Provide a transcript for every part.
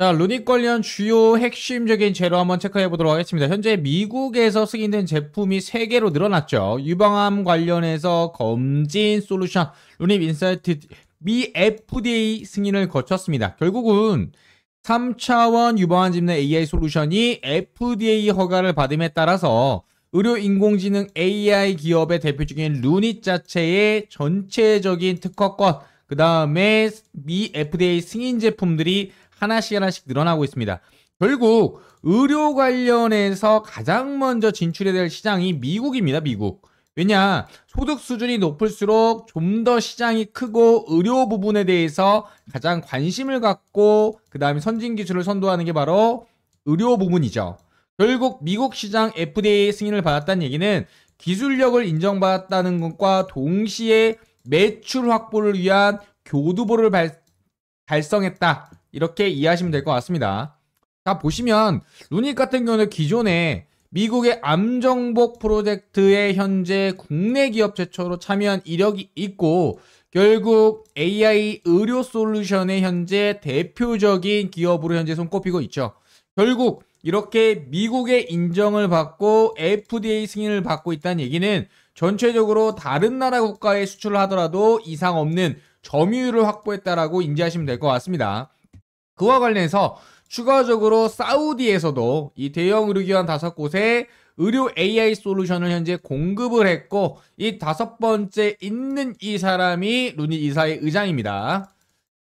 자, 루닉 관련 주요 핵심적인 재료 한번 체크해 보도록 하겠습니다. 현재 미국에서 승인된 제품이 3개로 늘어났죠. 유방암 관련해서 검진 솔루션, 루닉 인사이트 미 FDA 승인을 거쳤습니다. 결국은 3차원 유방암 진단 AI 솔루션이 FDA 허가를 받음에 따라서 의료 인공지능 AI 기업의 대표적인 루닛 자체의 전체적인 특허권, 그 다음에 미 FDA 승인 제품들이 하나씩 하나씩 늘어나고 있습니다. 결국 의료 관련해서 가장 먼저 진출해야 될 시장이 미국입니다. 미국. 왜냐 소득 수준이 높을수록 좀 더 시장이 크고 의료 부분에 대해서 가장 관심을 갖고 그 다음에 선진 기술을 선도하는 게 바로 의료 부분이죠. 결국 미국 시장 FDA 승인을 받았다는 얘기는 기술력을 인정받았다는 것과 동시에 매출 확보를 위한 교두보를 발, 달성했다. 이렇게 이해하시면 될 것 같습니다. 자 보시면 루닛 같은 경우는 기존에 미국의 암정복 프로젝트에 현재 국내 기업 최초로 참여한 이력이 있고 결국 AI 의료 솔루션의 현재 대표적인 기업으로 현재 손꼽히고 있죠. 결국 이렇게 미국의 인정을 받고 FDA 승인을 받고 있다는 얘기는 전체적으로 다른 나라 국가에 수출을 하더라도 이상 없는 점유율을 확보했다라고 인지하시면 될 것 같습니다. 그와 관련해서 추가적으로 사우디에서도 이 대형 의료기관 다섯 곳에 의료 AI 솔루션을 현재 공급을 했고 이 다섯 번째 있는 이 사람이 루니 이사의 의장입니다.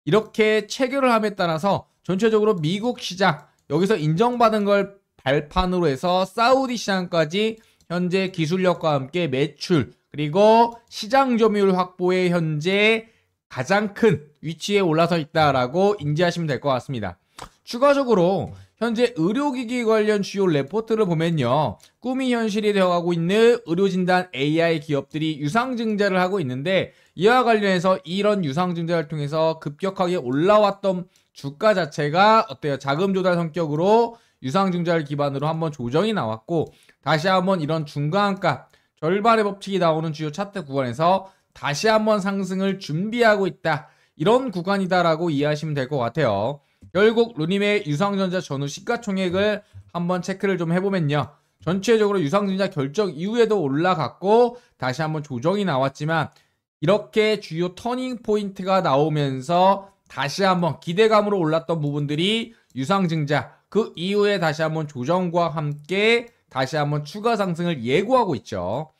이렇게 체결을 함에 따라서 전체적으로 미국 시장 여기서 인정받은 걸 발판으로 해서 사우디 시장까지 현재 기술력과 함께 매출 그리고 시장 점유율 확보에 현재 가장 큰 위치에 올라서 있다라고 인지하시면 될 것 같습니다. 추가적으로 현재 의료기기 관련 주요 레포트를 보면요. 꿈이 현실이 되어가고 있는 의료진단 AI 기업들이 유상증자를 하고 있는데 이와 관련해서 이런 유상증자를 통해서 급격하게 올라왔던 주가 자체가 어때요? 자금 조달 성격으로 유상증자를 기반으로 한번 조정이 나왔고 다시 한번 이런 중간값 절반의 법칙이 나오는 주요 차트 구간에서 다시 한번 상승을 준비하고 있다. 이런 구간이다라고 이해하시면 될 것 같아요. 결국 루님의 유상전자 전후 시가총액을 한번 체크를 좀 해보면요. 전체적으로 유상증자 결정 이후에도 올라갔고 다시 한번 조정이 나왔지만 이렇게 주요 터닝 포인트가 나오면서 다시 한번 기대감으로 올랐던 부분들이 유상증자 그 이후에 다시 한번 조정과 함께 다시 한번 추가 상승을 예고하고 있죠.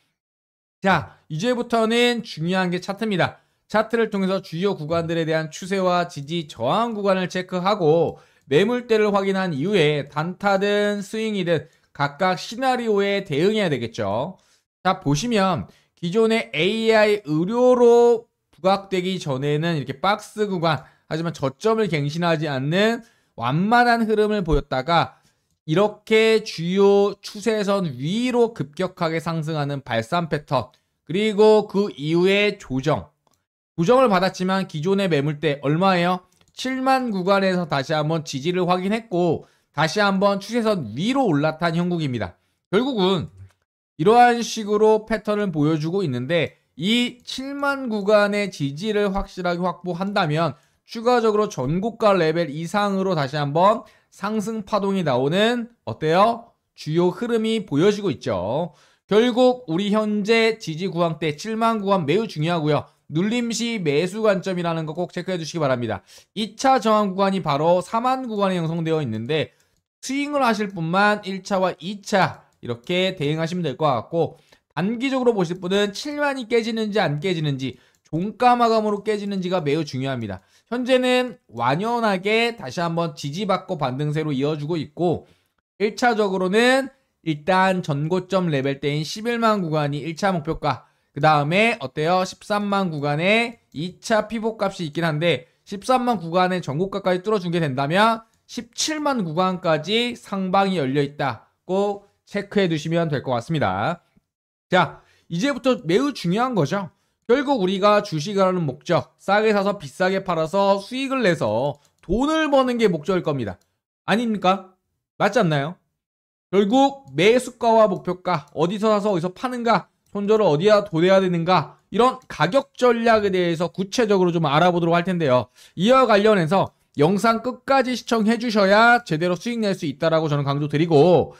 자, 이제부터는 중요한 게 차트입니다. 차트를 통해서 주요 구간들에 대한 추세와 지지 저항 구간을 체크하고 매물대를 확인한 이후에 단타든 스윙이든 각각 시나리오에 대응해야 되겠죠. 자, 보시면 기존의 AI 의료로 부각되기 전에는 이렇게 박스 구간, 하지만 저점을 갱신하지 않는 완만한 흐름을 보였다가 이렇게 주요 추세선 위로 급격하게 상승하는 발산 패턴 그리고 그 이후에 조정 조정을 받았지만 기존의 매물대 얼마예요? 7만 구간에서 다시 한번 지지를 확인했고 다시 한번 추세선 위로 올라탄 형국입니다. 결국은 이러한 식으로 패턴을 보여주고 있는데 이 7만 구간의 지지를 확실하게 확보한다면 추가적으로 전국가 레벨 이상으로 다시 한번 상승 파동이 나오는 어때요? 주요 흐름이 보여지고 있죠. 결국 우리 현재 지지 구간대 7만 구간 매우 중요하고요. 눌림시 매수 관점이라는 거 꼭 체크해 주시기 바랍니다. 2차 저항 구간이 바로 4만 구간에 형성되어 있는데 스윙을 하실 분만 1차와 2차 이렇게 대응하시면 될 것 같고 단기적으로 보실 분은 7만이 깨지는지 안 깨지는지 종가 마감으로 깨지는지가 매우 중요합니다. 현재는 완연하게 다시 한번 지지받고 반등세로 이어주고 있고 1차적으로는 일단 전고점 레벨대인 11만 구간이 1차 목표가 그 다음에 어때요? 13만 구간에 2차 피보값이 있긴 한데 13만 구간에 전고가까지 뚫어주게 된다면 17만 구간까지 상방이 열려있다 꼭 체크해 두시면 될 것 같습니다 자 이제부터 매우 중요한 거죠 결국 우리가 주식을 하는 목적, 싸게 사서 비싸게 팔아서 수익을 내서 돈을 버는 게 목적일 겁니다. 아닙니까? 맞지 않나요? 결국 매수가와 목표가, 어디서 사서 어디서 파는가, 손절을 어디야 도대야 되는가, 이런 가격 전략에 대해서 구체적으로 좀 알아보도록 할 텐데요. 이와 관련해서 영상 끝까지 시청해 주셔야 제대로 수익 낼 수 있다라고 저는 강조드리고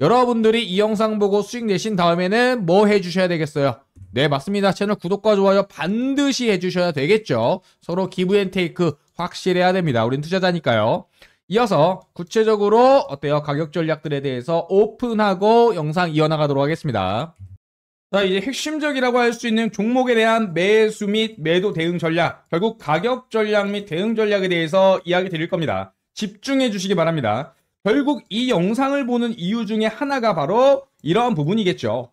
여러분들이 이 영상 보고 수익 내신 다음에는 뭐 해 주셔야 되겠어요? 네, 맞습니다. 채널 구독과 좋아요 반드시 해주셔야 되겠죠. 서로 기브 앤 테이크 확실해야 됩니다. 우린 투자자니까요. 이어서 구체적으로 어때요? 가격 전략들에 대해서 오픈하고 영상 이어나가도록 하겠습니다. 자, 이제 핵심적이라고 할 수 있는 종목에 대한 매수 및 매도 대응 전략, 결국 가격 전략 및 대응 전략에 대해서 이야기 드릴 겁니다. 집중해 주시기 바랍니다. 결국 이 영상을 보는 이유 중에 하나가 바로 이러한 부분이겠죠.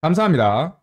감사합니다.